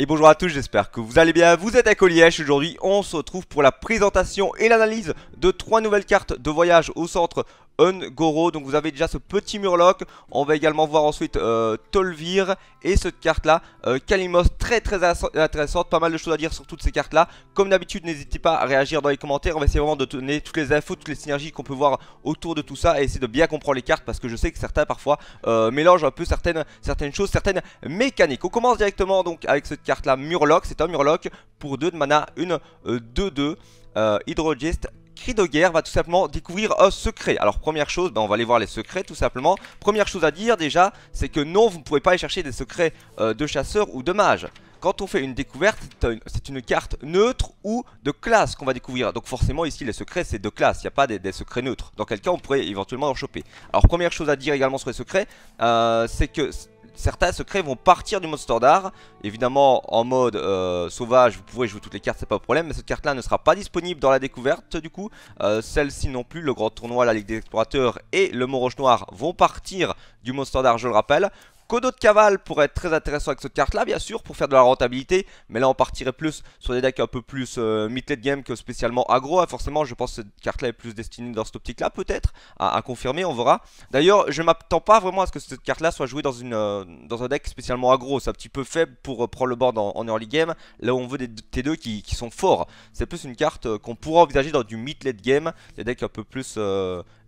Et bonjour à tous, j'espère que vous allez bien, vous êtes à Collièche. aujourd'hui on se retrouve pour la présentation et l'analyse de trois nouvelles cartes de voyage au centre un Goro. Donc vous avez déjà ce petit Murloc. On va également voir ensuite euh, Tolvir et cette carte là. Euh, Kalimos très très intéressante. Pas mal de choses à dire sur toutes ces cartes là. Comme d'habitude n'hésitez pas à réagir dans les commentaires. On va essayer vraiment de donner toutes les infos, toutes les synergies qu'on peut voir autour de tout ça. Et essayer de bien comprendre les cartes parce que je sais que certains parfois euh, mélangent un peu certaines, certaines choses, certaines mécaniques. On commence directement donc avec cette carte là Murloc. C'est un Murloc pour 2 de mana, une 2-2. Hydrogist cri de guerre va tout simplement découvrir un secret. Alors première chose, ben, on va aller voir les secrets tout simplement. Première chose à dire déjà, c'est que non, vous ne pouvez pas aller chercher des secrets euh, de chasseurs ou de mage quand on fait une découverte, c'est une carte neutre ou de classe qu'on va découvrir. Donc forcément ici les secrets c'est de classe, il n'y a pas des, secrets neutres. Dans quel cas on pourrait éventuellement en choper. Alors première chose à dire également sur les secrets, euh, c'est que certains secrets vont partir du mode standard. Évidemment, en mode euh, sauvage, vous pouvez jouer toutes les cartes, c'est pas un problème. Mais cette carte-là ne sera pas disponible dans la découverte, du coup. Euh, celle-ci non plus, le grand tournoi, la Ligue des Explorateurs et le Mont Roche Noir vont partir du mode standard, je le rappelle. Codo de cavale pourrait être très intéressant avec cette carte là bien sûr pour faire de la rentabilité mais là on partirait plus sur des decks un peu plus euh, mid-late game que spécialement agro. Ah, forcément je pense que cette carte là est plus destinée dans cette optique là peut-être à, confirmer on verra d'ailleurs je m'attends pas vraiment à ce que cette carte là soit jouée dans, une, euh, dans un deck spécialement agro. c'est un petit peu faible pour euh, prendre le board en, early game là où on veut des T2 qui, sont forts c'est plus une carte qu'on pourra envisager dans du mid-late game des decks un peu plus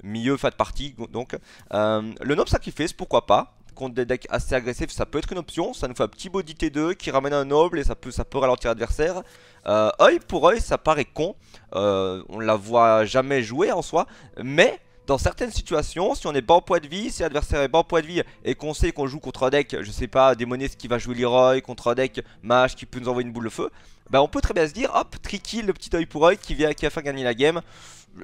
milieu, fin de partie donc le Nob sacrifice pourquoi pas contre des decks assez agressifs, ça peut être une option. Ça nous fait un petit body T2 qui ramène un noble et ça peut, ça peut ralentir l'adversaire. Euh, pour oeil, ça paraît con. on euh, on la voit jamais jouer en soi. Mais dans certaines situations, si on est pas en poids de vie, si l'adversaire est bas en poids de vie et qu'on sait qu'on joue contre un deck, je sais pas, ce qui va jouer Leroy, contre un deck mage qui peut nous envoyer une boule de feu, bah on peut très bien se dire, hop, tricky le petit oeil pour oeil qui, vient, qui a fait gagner la game.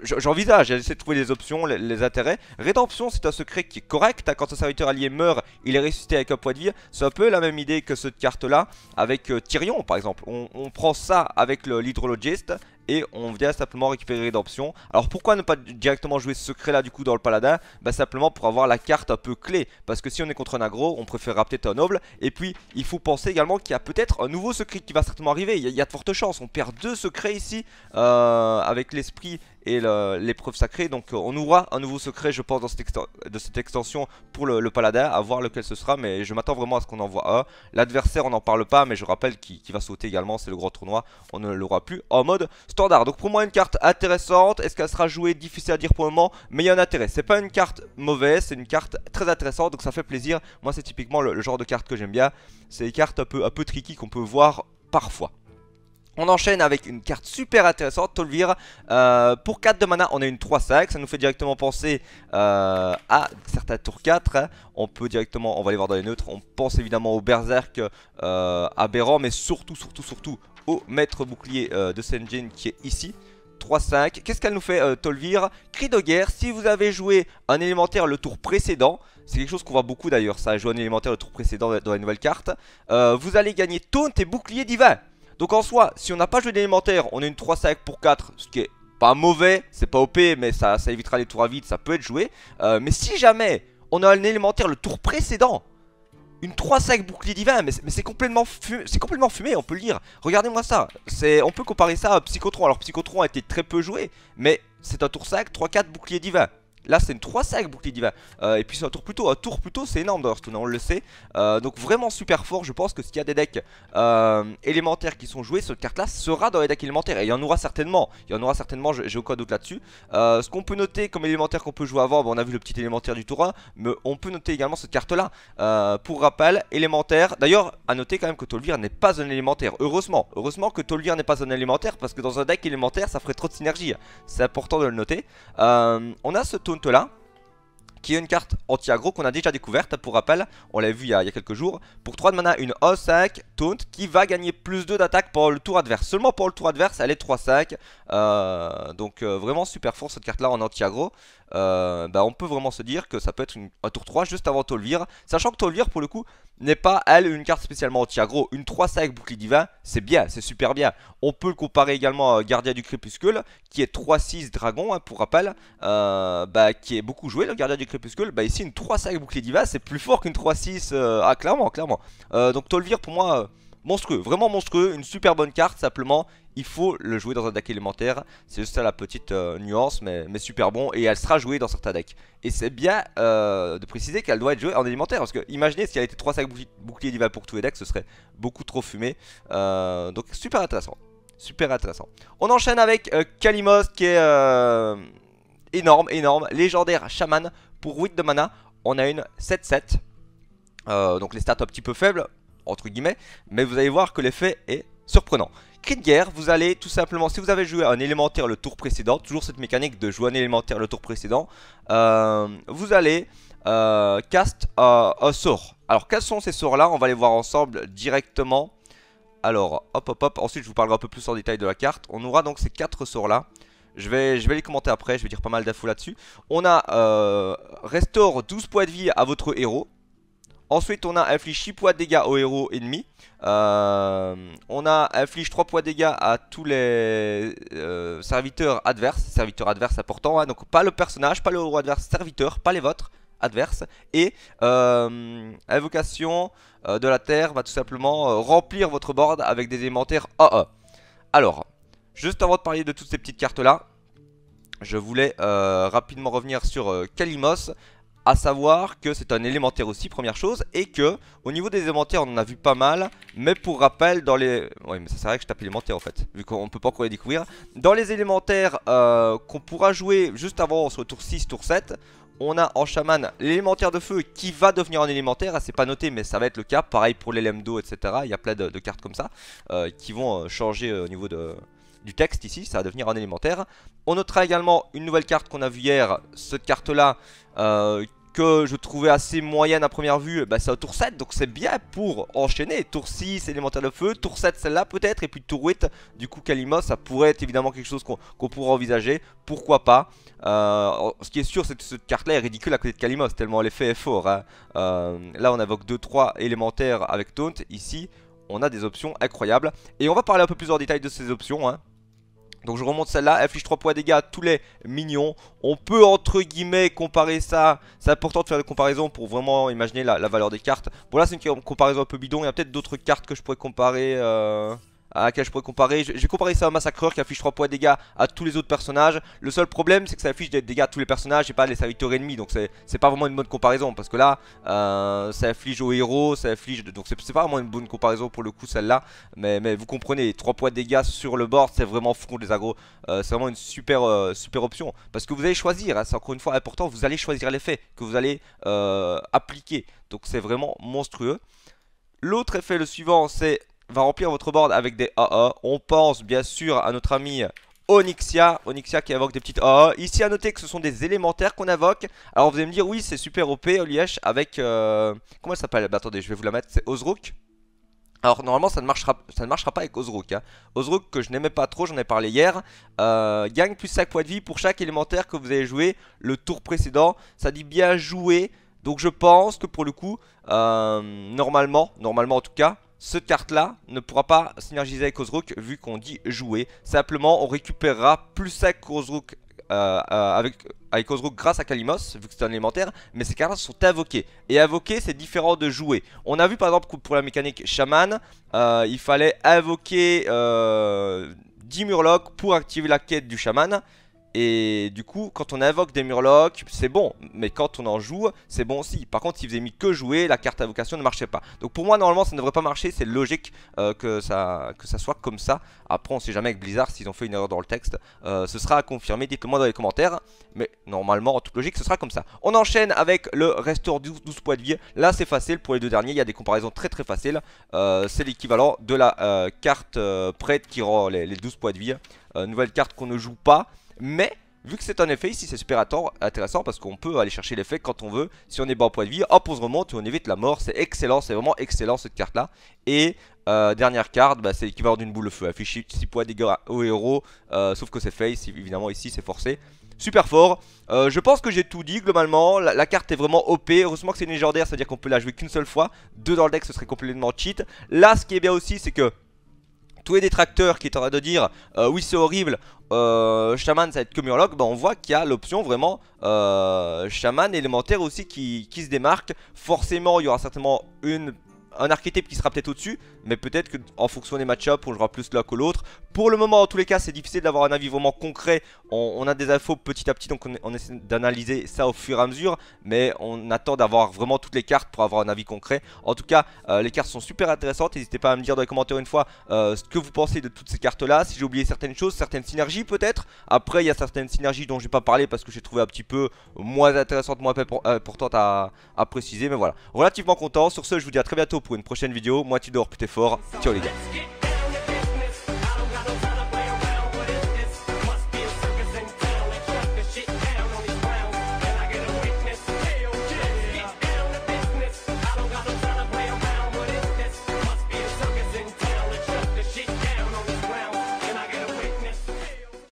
J'envisage, j'essaie de trouver les options, les, intérêts. Rédemption, c'est un secret qui est correct. Hein. quand un serviteur allié meurt, il est ressuscité avec un poids de vie. C'est un peu la même idée que cette carte-là avec euh, Tyrion, par exemple. On, prend ça avec l'hydrologiste et on vient simplement récupérer Rédemption. Alors pourquoi ne pas directement jouer ce secret là du coup dans le paladin Bah simplement pour avoir la carte un peu clé, parce que si on est contre un aggro, on préférera peut-être un noble, et puis il faut penser également qu'il y a peut-être un nouveau secret qui va certainement arriver, il y, a, de fortes chances, on perd deux secrets ici, euh, avec l'esprit et l'épreuve sacrée. Donc euh, on aura un nouveau secret, je pense, dans cette, de cette extension pour le, paladin, à voir lequel ce sera. Mais je m'attends vraiment à ce qu'on en un. L'adversaire, on n'en parle pas, mais je rappelle qu'il va sauter également. C'est le grand tournoi. On ne l'aura plus en mode standard. Donc pour moi, une carte intéressante. Est-ce qu'elle sera jouée Difficile à dire pour le moment, mais il y a un intérêt. C'est pas une carte mauvaise, c'est une carte très intéressante. Donc ça fait plaisir. Moi, c'est typiquement le, genre de carte que j'aime bien. C'est des cartes un peu, un peu tricky qu'on peut voir parfois. On enchaîne avec une carte super intéressante, Tolvir. Euh, pour 4 de mana, on a une 3-5. Ça nous fait directement penser euh, à certains tours 4. Hein. On peut directement, on va aller voir dans les neutres. On pense évidemment au Berserk euh, aberrant, mais surtout, surtout, surtout au maître bouclier euh, de Senjin qui est ici. 3-5. Qu'est-ce qu'elle nous fait, Tolvir Cri de guerre. Si vous avez joué un élémentaire le tour précédent, c'est quelque chose qu'on voit beaucoup d'ailleurs, ça, a joué un élémentaire le tour précédent dans la nouvelle carte, vous allez gagner taunt et bouclier divin. Donc en soi, si on n'a pas joué d'élémentaire, on a une 3 sac pour 4, ce qui est pas mauvais, c'est pas OP, mais ça, évitera les tours à vide, ça peut être joué. Euh, mais si jamais on a un élémentaire le tour précédent, une 3 sac bouclier divin, mais c'est complètement, fumé, complètement fumé, on peut le dire. Regardez-moi ça, on peut comparer ça à Psychotron. Alors Psychotron a été très peu joué, mais c'est un tour sac 3-4 bouclier divin. Là c'est une 3-5 bouclier divin Et puis c'est un tour plutôt, un tour plutôt c'est énorme Hearthstone on le sait euh, Donc vraiment super fort je pense que s'il y a des decks euh, élémentaires qui sont joués Cette carte là sera dans les decks élémentaires et il y en aura certainement Il y en aura certainement j'ai aucun doute là-dessus euh, Ce qu'on peut noter comme élémentaire qu'on peut jouer avant On a vu le petit élémentaire du tour 1 Mais on peut noter également cette carte là Pour rappel élémentaire D'ailleurs à noter quand même que Tolvir n'est pas un élémentaire Heureusement, heureusement que Tolvir n'est pas un élémentaire Parce que dans un deck élémentaire ça ferait trop de synergie C'est important de le noter On a ce là qui est une carte anti-aggro qu'on a déjà découverte. Pour rappel, on l'a vu il y, a, quelques jours. Pour 3 de mana, une O5 Taunt qui va gagner plus 2 d'attaque pour le tour adverse. Seulement pour le tour adverse, elle est 3-5. Euh, donc euh, vraiment super fort cette carte-là en anti-aggro. Euh, bah, on peut vraiment se dire que ça peut être un tour 3 juste avant Tolvir. Sachant que Tolvir, pour le coup, n'est pas, elle, une carte spécialement anti-aggro. Une 3-5 bouclier divin, c'est bien, c'est super bien. On peut le comparer également à Gardien du Crépuscule, qui est 3-6 dragon, hein, pour rappel, bah, qui est beaucoup joué, le Gardien du Crépuscule bah ici une 3-5 bouclier diva, c'est plus fort qu'une 3-6. Euh, ah, clairement, clairement. Euh, donc Tolvir pour moi, euh, monstrueux, vraiment monstrueux, une super bonne carte, simplement il faut le jouer dans un deck élémentaire, c'est juste ça la petite nuance, mais, mais, super bon, et elle sera jouée dans certains decks. Et c'est bien de préciser qu'elle doit être jouée en élémentaire, parce que imaginez Si elle était 3 sacs boucliers bouclier diva pour tous les decks, ce serait beaucoup trop fumé, donc super intéressant, super intéressant. On enchaîne avec Kalimos qui est énorme, énorme, légendaire chaman pour 8 de mana, on a une 7-7. Euh, donc les stats un petit peu faibles, entre guillemets, mais vous allez voir que l'effet est surprenant. Crit de guerre, vous allez tout simplement, si vous avez joué un élémentaire le tour précédent, toujours cette mécanique de jouer un élémentaire le tour précédent, euh, vous allez euh, cast un sort. Alors quels sont ces sorts là On va les voir ensemble directement. Alors hop hop hop, ensuite je vous parlerai un peu plus en détail de la carte. On aura donc ces quatre sorts là. Je vais, je vais les commenter après, je vais dire pas mal d'infos là-dessus. On a euh, restaure 12 points de vie à votre héros. Ensuite, on a inflige 6 points de dégâts au héros ennemi. Euh, on a inflige 3 points de dégâts à tous les euh, serviteurs adverses. Serviteurs adverses important, hein. donc pas le personnage, pas le héros adverse, serviteur, pas les vôtres adverses. et invocation de la terre va tout simplement remplir votre board avec des élémentaires e. Alors, Juste avant de parler de toutes ces petites cartes là, je voulais euh, rapidement revenir sur euh, Kalimos à savoir que c'est un élémentaire aussi, première chose, et que au niveau des élémentaires, on en a vu pas mal, mais pour rappel, dans les... Oui, mais ça sert à que je tape élémentaire en fait, vu qu'on peut pas encore les découvrir. Dans les élémentaires euh, qu'on pourra jouer juste avant, sur tour 6, tour 7, on a en chaman l'élémentaire de feu qui va devenir un élémentaire, c'est pas noté mais ça va être le cas, pareil pour l'élème d'eau, etc. Il y a plein de, cartes comme ça, qui vont changer au niveau de, du texte ici, ça va devenir un élémentaire. On notera également une nouvelle carte qu'on a vue hier, cette carte-là, euh, que je trouvais assez moyenne à première vue, bah c'est au tour 7, donc c'est bien pour enchaîner. Tour 6, élémentaire de feu, tour 7, celle-là peut-être, et puis tour 8, du coup Kalimos, ça pourrait être évidemment quelque chose qu'on pourrait envisager, pourquoi pas. Euh, ce qui est sûr, c'est que cette carte-là est ridicule à côté de Kalimos, tellement l'effet est fort. Hein. Euh, là, on invoque 2-3 élémentaires avec Taunt, ici, on a des options incroyables. Et on va parler un peu plus en détail de ces options, hein. Donc je remonte celle-là, elle affiche 3 points dégâts à tous les mignons. On peut entre guillemets comparer ça, c'est important de faire des comparaisons pour vraiment imaginer la, valeur des cartes. Bon là c'est une comparaison un peu bidon, il y a peut-être d'autres cartes que je pourrais comparer... Euh à laquelle je pourrais comparer. J'ai comparé vais comparer ça au Massacreur qui affiche 3 points de dégâts à tous les autres personnages. Le seul problème, c'est que ça affiche des dégâts à tous les personnages et pas à les serviteurs ennemis. Donc c'est pas vraiment une bonne comparaison parce que là, euh, ça afflige aux héros, ça Donc c'est pas vraiment une bonne comparaison pour le coup celle-là. Mais, vous comprenez, 3 points de dégâts sur le board, c'est vraiment fond des agros. Euh, c'est vraiment une super, euh, super option parce que vous allez choisir. Hein, c'est encore une fois important, vous allez choisir l'effet que vous allez appliquer. Donc c'est vraiment monstrueux. L'autre effet, le suivant, c'est va remplir votre board avec des AA. On pense bien sûr à notre ami Onyxia, Onyxia qui invoque des petites AA. Ici à noter que ce sont des élémentaires qu'on invoque. Alors vous allez me dire oui c'est super OP Oliesh avec euh, comment ça s'appelle bah, Attendez je vais vous la mettre, c'est Ozrook. Alors normalement ça ne marchera, ça ne marchera pas avec Ozrook hein. que je n'aimais pas trop, j'en ai parlé hier euh, Gagne plus 5 points de vie pour chaque élémentaire que vous avez joué le tour précédent Ça dit bien joué Donc je pense que pour le coup euh, Normalement, normalement en tout cas cette carte-là ne pourra pas synergiser avec Ozrook vu qu'on dit jouer. Simplement, on récupérera plus avec Ozrook, euh, euh, avec, avec grâce à Kalimos, vu que c'est un élémentaire, mais ces cartes-là sont invoquées. Et invoquer, c'est différent de jouer. On a vu par exemple que pour la mécanique shaman, euh, il fallait invoquer 10 Murlocs pour activer la quête du shaman. Et du coup, quand on invoque des murlocs, c'est bon, mais quand on en joue, c'est bon aussi. Par contre, si vous avez mis que jouer, la carte invocation ne marchait pas. Donc pour moi, normalement, ça ne devrait pas marcher, c'est logique euh, que, ça, que ça soit comme ça. Après, on sait jamais avec Blizzard s'ils ont fait une erreur dans le texte. Euh, ce sera à confirmer, dites-le moi dans les commentaires. Mais normalement, en toute logique, ce sera comme ça. On enchaîne avec le Restore 12, points de vie. Là, c'est facile, pour les deux derniers, il y a des comparaisons très très faciles. Euh, c'est l'équivalent de la carte prête qui rend les, 12 points de vie. nouvelle carte qu'on ne joue pas mais Vu que c'est un effet ici, c'est super intéressant parce qu'on peut aller chercher l'effet quand on veut. Si on est bas en point de vie, hop, on se remonte et on évite la mort. C'est excellent, c'est vraiment excellent cette carte-là. Et euh, dernière carte, bah, c'est l'équivalent d'une boule de feu. Affiché, 6 points dégâts au héros, euh, sauf que c'est face, évidemment ici c'est forcé. Super fort, euh, je pense que j'ai tout dit globalement, la, la, carte est vraiment OP, heureusement que c'est une légendaire, c'est à dire qu'on peut la jouer qu'une seule fois, deux dans le deck ce serait complètement cheat. Là ce qui est bien aussi c'est que tous les détracteurs qui sont de dire euh, oui c'est horrible euh, Shaman ça va être que Murloc ben, on voit qu'il y a l'option vraiment euh, Shaman élémentaire aussi qui, qui, se démarque forcément il y aura certainement une un archétype qui sera peut-être au-dessus, mais peut-être qu'en fonction des match-ups, on jouera plus l'un que l'autre. Pour le moment, en tous les cas, c'est difficile d'avoir un avis vraiment concret. On, a des infos petit à petit, donc on, essaie d'analyser ça au fur et à mesure, mais on attend d'avoir vraiment toutes les cartes pour avoir un avis concret. En tout cas, euh, les cartes sont super intéressantes. N'hésitez pas à me dire dans les commentaires une fois euh, ce que vous pensez de toutes ces cartes-là, si j'ai oublié certaines choses, certaines synergies peut-être. Après, il y a certaines synergies dont je n'ai pas parlé parce que j'ai trouvé un petit peu moins intéressantes, moins euh, importantes à préciser, mais voilà. Relativement content. Sur ce, je vous dis à très bientôt pour une prochaine vidéo. Moi, tu dors, t'es fort. Ciao les gars.